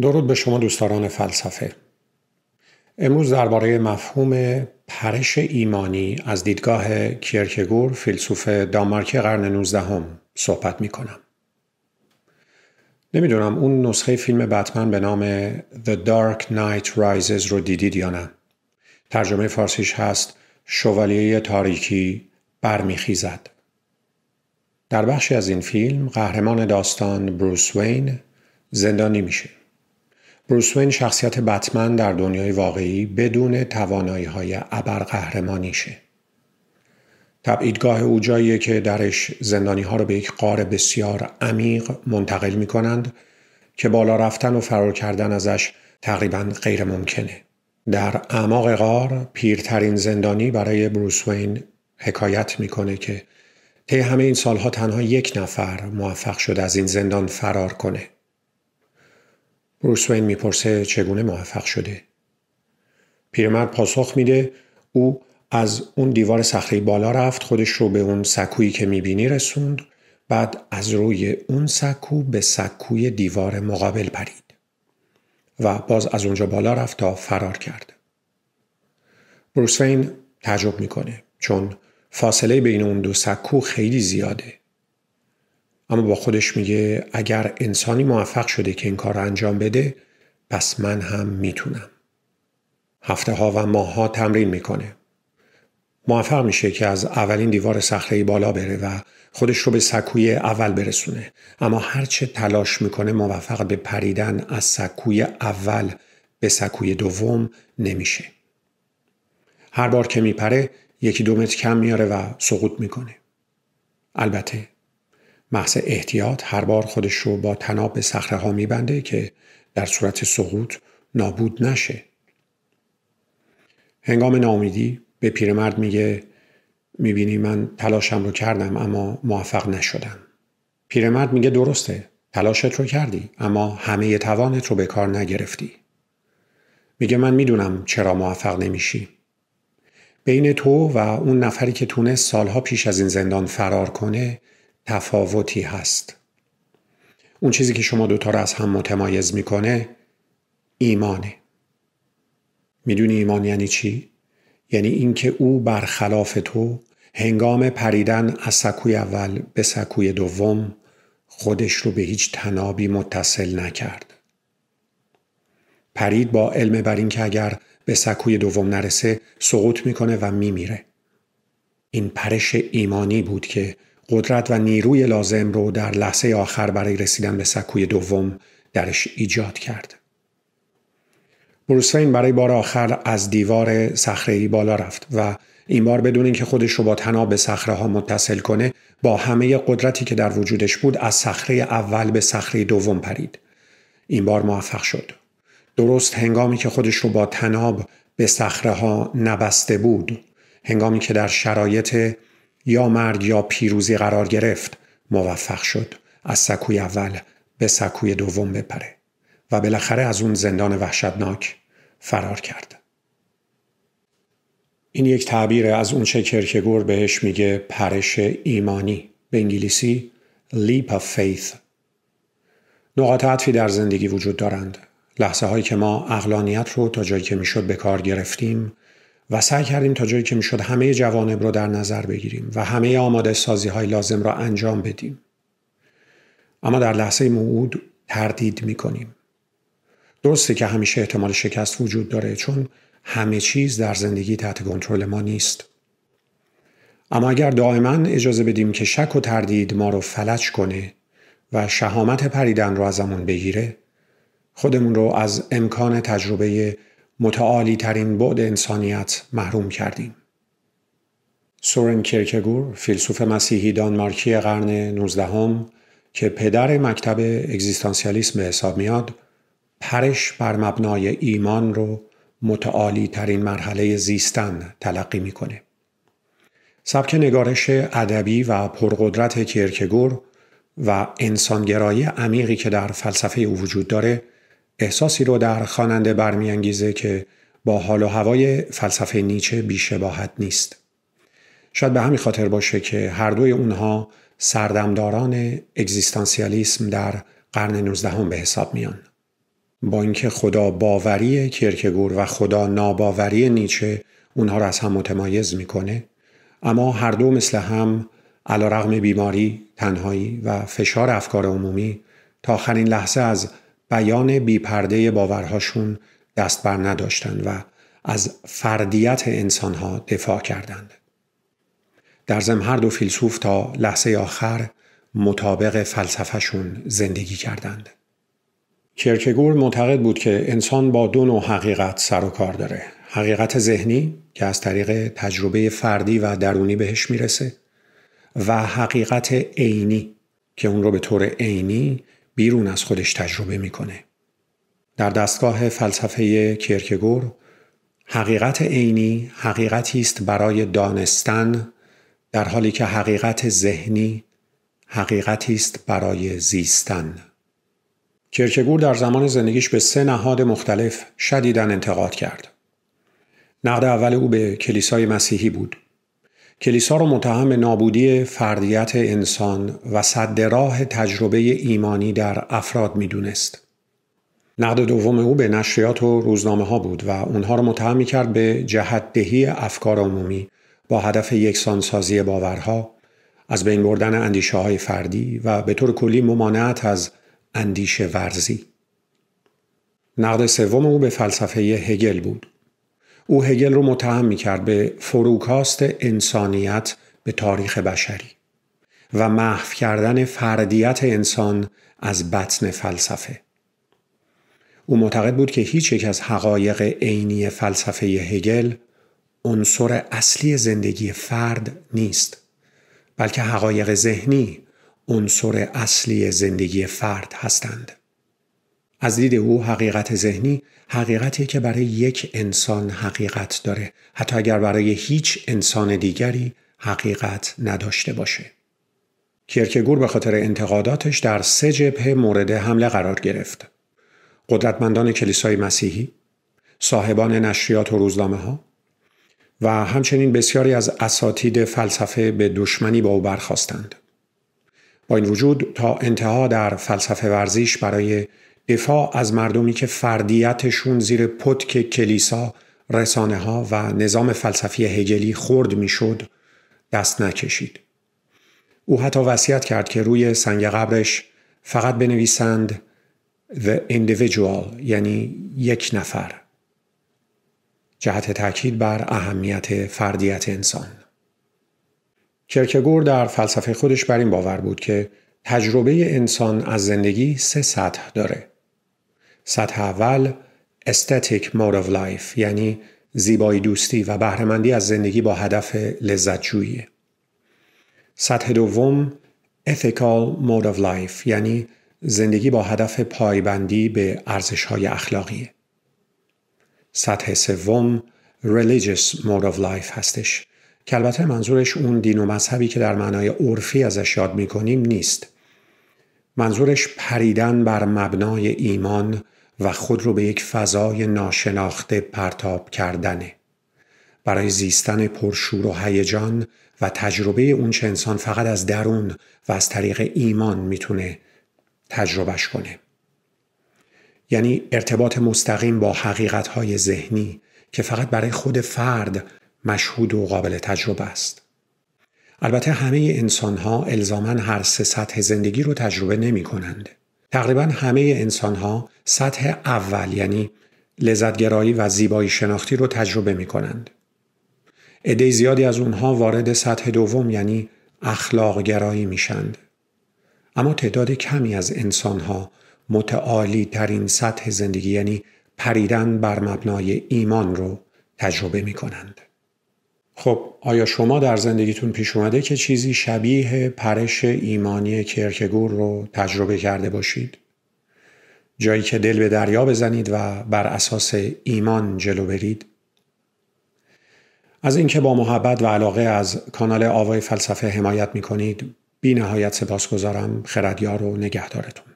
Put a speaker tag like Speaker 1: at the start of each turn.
Speaker 1: درود به شما دوستان فلسفه امروز درباره مفهوم پرش ایمانی از دیدگاه کیرکگور فیلسوف دانمارکی قرن 19 هم صحبت می کنم. نمیدونم اون نسخه فیلم بتمن به نام The Dark Knight Rises رو دیدید یا نه. ترجمه فارسیش هست شوالیه تاریکی برمیخیزد. در بخشی از این فیلم قهرمان داستان بروس وین زندانی میشه. بروسوین شخصیت بتمن در دنیای واقعی بدون توانایی های ابرقهرمانیشه. تبعیدگاه او جاییه که درش زندانی ها رو به یک قار بسیار عمیق منتقل می کنند که بالا رفتن و فرار کردن ازش تقریبا غیر ممکنه. در اعماق غار پیرترین زندانی برای بروسوین حکایت میکنه که طی همه این سالها تنها یک نفر موفق شد از این زندان فرار کنه بروسوین میپرسه چگونه موفق شده پیرمرد پاسخ میده او از اون دیوار صخره بالا رفت خودش رو به اون سکویی که میبینی رسوند بعد از روی اون سکو به سکوی دیوار مقابل پرید و باز از اونجا بالا رفت تا فرار کرد بروسوین وین تعجب میکنه چون فاصله بین اون دو سکو خیلی زیاده اما با خودش میگه اگر انسانی موفق شده که این کار رو انجام بده پس من هم میتونم. هفته ها و ماه ها تمرین میکنه. موفق میشه که از اولین دیوار صخره بالا بره و خودش رو به سکوی اول برسونه اما هرچه تلاش میکنه موفق به پریدن از سکوی اول به سکوی دوم نمیشه هر بار که میپره یکی دومت متر کم میاره و سقوط میکنه البته محض احتیاط هر بار خودش رو با تناب به صخره ها میبنده که در صورت سقوط نابود نشه هنگام نامیدی به پیرمرد میگه میبینی من تلاشم رو کردم اما موفق نشدم پیرمرد میگه درسته تلاشت رو کردی اما همه توانت رو به کار نگرفتی میگه من میدونم چرا موفق نمیشی بین تو و اون نفری که تونست سالها پیش از این زندان فرار کنه تفاوتی هست اون چیزی که شما دوتا رو از هم متمایز میکنه ایمانه میدونی ایمان یعنی چی؟ یعنی اینکه او برخلاف تو هنگام پریدن از سکوی اول به سکوی دوم خودش رو به هیچ تنابی متصل نکرد. پرید با علم بر این که اگر به سکوی دوم نرسه سقوط میکنه و میمیره. این پرش ایمانی بود که قدرت و نیروی لازم رو در لحظه آخر برای رسیدن به سکوی دوم درش ایجاد کرد. بروسفین برای بار آخر از دیوار صخره بالا رفت و این بار بدون اینکه خودش رو با تناب به سخره ها متصل کنه با همه قدرتی که در وجودش بود از صخره اول به صخره دوم پرید این بار موفق شد درست هنگامی که خودش رو با تناب به صخره ها نبسته بود هنگامی که در شرایط یا مرد یا پیروزی قرار گرفت موفق شد از سکوی اول به سکوی دوم بپره و بالاخره از اون زندان وحشتناک فرار کرد. این یک تعبیر از اون چه کرکگور بهش میگه پرش ایمانی به انگلیسی leap of faith نقاط عطفی در زندگی وجود دارند لحظه هایی که ما اقلانیت رو تا جایی که میشد به کار گرفتیم و سعی کردیم تا جایی که میشد همه جوانب رو در نظر بگیریم و همه آماده سازی های لازم را انجام بدیم. اما در لحظه موعود تردید میکنیم. درسته که همیشه احتمال شکست وجود داره چون همه چیز در زندگی تحت کنترل ما نیست. اما اگر دائما اجازه بدیم که شک و تردید ما رو فلج کنه و شهامت پریدن رو ازمون بگیره خودمون رو از امکان تجربه متعالی ترین بعد انسانیت محروم کردیم. سورن کرکگور فیلسوف مسیحی دانمارکی قرن 19 هم که پدر مکتب اگزیستانسیالیسم به حساب میاد پرش بر مبنای ایمان رو متعالی ترین مرحله زیستن تلقی میکنه. سبک نگارش ادبی و پرقدرت کرکگور و انسانگرایی عمیقی که در فلسفه او وجود داره احساسی رو در خواننده برمیانگیزه که با حال و هوای فلسفه نیچه بیشباهت نیست. شاید به همین خاطر باشه که هر دوی اونها سردمداران اگزیستانسیالیسم در قرن 19 به حساب میان. با اینکه خدا باوری کرکگور و خدا ناباوری نیچه اونها را از هم متمایز میکنه اما هر دو مثل هم علا رغم بیماری، تنهایی و فشار افکار عمومی تا آخرین لحظه از بیان بیپرده باورهاشون دست بر نداشتند و از فردیت انسانها دفاع کردند. در زم هر دو فیلسوف تا لحظه آخر مطابق فلسفهشون زندگی کردند. کرکگور معتقد بود که انسان با دو نوع حقیقت سر و کار داره. حقیقت ذهنی که از طریق تجربه فردی و درونی بهش میرسه و حقیقت عینی که اون رو به طور عینی بیرون از خودش تجربه میکنه. در دستگاه فلسفه کیرکگور حقیقت عینی حقیقتی است برای دانستن در حالی که حقیقت ذهنی حقیقتی است برای زیستن کیرکگور در زمان زندگیش به سه نهاد مختلف شدیداً انتقاد کرد نقد اول او به کلیسای مسیحی بود کلیسا رو متهم نابودی فردیت انسان و صد راه تجربه ایمانی در افراد میدونست. نقد دوم او به نشریات و روزنامه ها بود و اونها رو متهم می کرد به دهی افکار عمومی با هدف یکسانسازی باورها، از بین بردن اندیشه های فردی و به طور کلی ممانعت از اندیشه ورزی. نقد سوم او به فلسفه هگل بود او هگل رو متهم کرد به فروکاست انسانیت به تاریخ بشری و محو کردن فردیت انسان از بطن فلسفه او معتقد بود که هیچ یک از حقایق عینی فلسفه هگل عنصر اصلی زندگی فرد نیست بلکه حقایق ذهنی عنصر اصلی زندگی فرد هستند از دید او حقیقت ذهنی حقیقتی که برای یک انسان حقیقت داره حتی اگر برای هیچ انسان دیگری حقیقت نداشته باشه کیرکگور به خاطر انتقاداتش در سه جبهه مورد حمله قرار گرفت قدرتمندان کلیسای مسیحی صاحبان نشریات و روزنامه ها و همچنین بسیاری از اساتید فلسفه به دشمنی با او برخواستند با این وجود تا انتها در فلسفه ورزیش برای دفاع از مردمی که فردیتشون زیر پتک کلیسا، رسانه ها و نظام فلسفی هگلی خورد میشد دست نکشید. او حتی وصیت کرد که روی سنگ قبرش فقط بنویسند The individual یعنی یک نفر جهت تاکید بر اهمیت فردیت انسان کرکگور در فلسفه خودش بر این باور بود که تجربه انسان از زندگی سه سطح داره سطح اول استتیک Mode of Life یعنی زیبایی دوستی و بهرهمندی از زندگی با هدف جویی. سطح دوم Ethical Mode of Life یعنی زندگی با هدف پایبندی به های اخلاقی. سطح سوم Religious Mode of Life هستش که البته منظورش اون دین و مذهبی که در معنای عرفی ازش یاد میکنیم نیست منظورش پریدن بر مبنای ایمان و خود رو به یک فضای ناشناخته پرتاب کردنه. برای زیستن پرشور و هیجان و تجربه اون چه انسان فقط از درون و از طریق ایمان میتونه تجربهش کنه. یعنی ارتباط مستقیم با حقیقتهای ذهنی که فقط برای خود فرد مشهود و قابل تجربه است. البته همه انسان ها الزامن هر سه سطح زندگی رو تجربه نمی کنند. تقریبا همه انسان ها سطح اول یعنی لذتگرایی و زیبایی شناختی رو تجربه می کنند. عده زیادی از اونها وارد سطح دوم یعنی اخلاق گرایی شند. اما تعداد کمی از انسان ها متعالی ترین سطح زندگی یعنی پریدن بر مبنای ایمان رو تجربه می کنند. خب آیا شما در زندگیتون پیش اومده که چیزی شبیه پرش ایمانی کرکگور رو تجربه کرده باشید؟ جایی که دل به دریا بزنید و بر اساس ایمان جلو برید؟ از اینکه با محبت و علاقه از کانال آوای فلسفه حمایت می کنید بی نهایت سپاسگزارم خردیار و نگهدارتون